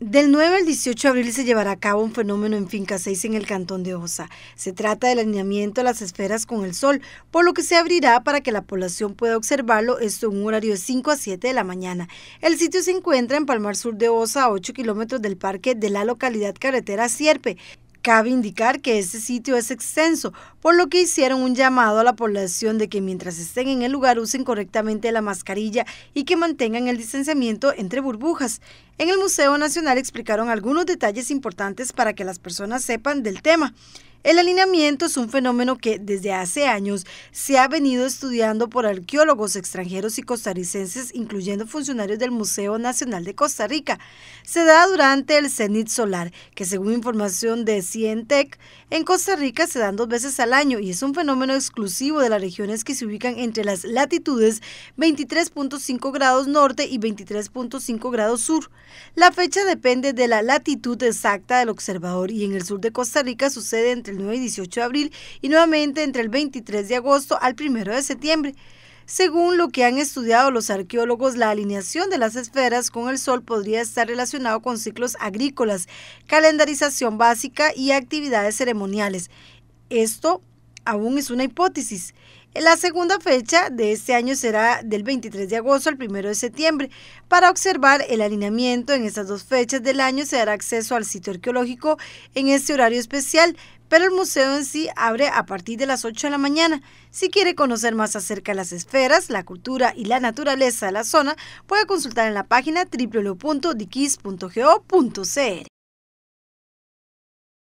Del 9 al 18 de abril se llevará a cabo un fenómeno en Finca 6 en el Cantón de Osa. Se trata del alineamiento de las esferas con el sol, por lo que se abrirá para que la población pueda observarlo, esto en un horario de 5 a 7 de la mañana. El sitio se encuentra en Palmar Sur de Osa, a 8 kilómetros del parque de la localidad carretera Sierpe. Cabe indicar que ese sitio es extenso, por lo que hicieron un llamado a la población de que mientras estén en el lugar usen correctamente la mascarilla y que mantengan el distanciamiento entre burbujas. En el Museo Nacional explicaron algunos detalles importantes para que las personas sepan del tema. El alineamiento es un fenómeno que desde hace años se ha venido estudiando por arqueólogos extranjeros y costarricenses, incluyendo funcionarios del Museo Nacional de Costa Rica. Se da durante el cenit solar, que según información de Cientec, en Costa Rica se dan dos veces al año y es un fenómeno exclusivo de las regiones que se ubican entre las latitudes 23.5 grados norte y 23.5 grados sur. La fecha depende de la latitud exacta del observador y en el sur de Costa Rica sucede entre el 9 y 18 de abril y nuevamente entre el 23 de agosto al 1 de septiembre. Según lo que han estudiado los arqueólogos, la alineación de las esferas con el Sol podría estar relacionado con ciclos agrícolas, calendarización básica y actividades ceremoniales. Esto aún es una hipótesis. La segunda fecha de este año será del 23 de agosto al 1 de septiembre. Para observar el alineamiento en estas dos fechas del año se dará acceso al sitio arqueológico en este horario especial, pero el museo en sí abre a partir de las 8 de la mañana. Si quiere conocer más acerca de las esferas, la cultura y la naturaleza de la zona, puede consultar en la página www.diquis.go.cr.